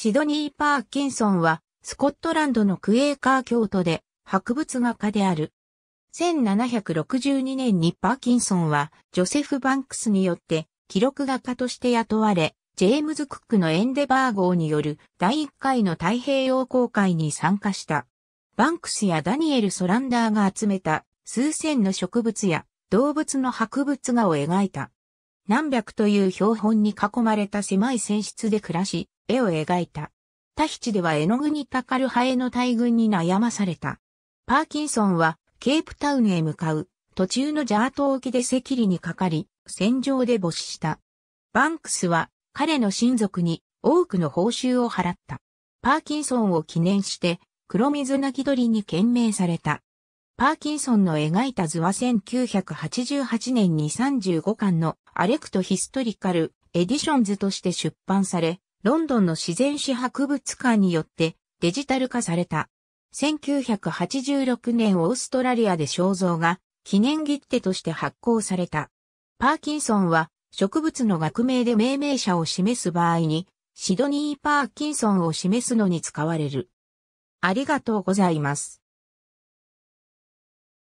シドニー・パーキンソンは、スコットランドのクエーカー教徒で、博物画家である。1762年にパーキンソンは、ジョセフ・バンクスによって、記録画家として雇われ、ジェームズ・クックのエンデバー号による第1回の太平洋航海に参加した。バンクスやダニエル・ソランダーが集めた数千の植物や動物の博物画を描いた。何百という標本に囲まれた狭い船室で暮らし、絵を描いた。タヒチでは絵の具にかかるハエの大群に悩まされた。パーキンソンはケープタウンへ向かう途中のジャート沖で赤痢にかかり、戦場で没した。バンクスは彼の親族に多くの報酬を払った。パーキンソンを記念して黒水泣き鳥に献名された。パーキンソンの描いた図は1988年に35巻のアレクトヒストリカルエディションズとして出版され、ロンドンの自然史博物館によってデジタル化された。1986年オーストラリアで肖像が記念切手として発行された。パーキンソンは植物の学名で命名者を示す場合にシドニー・パーキンソンを示すのに使われる。ありがとうございます。